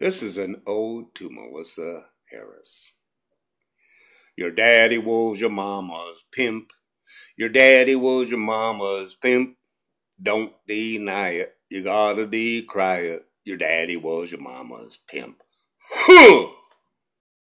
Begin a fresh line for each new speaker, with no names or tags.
This is an ode to Melissa Harris. Your daddy was your mama's pimp. Your daddy was your mama's pimp. Don't deny it. You gotta decry it. Your daddy was your mama's pimp. Huh!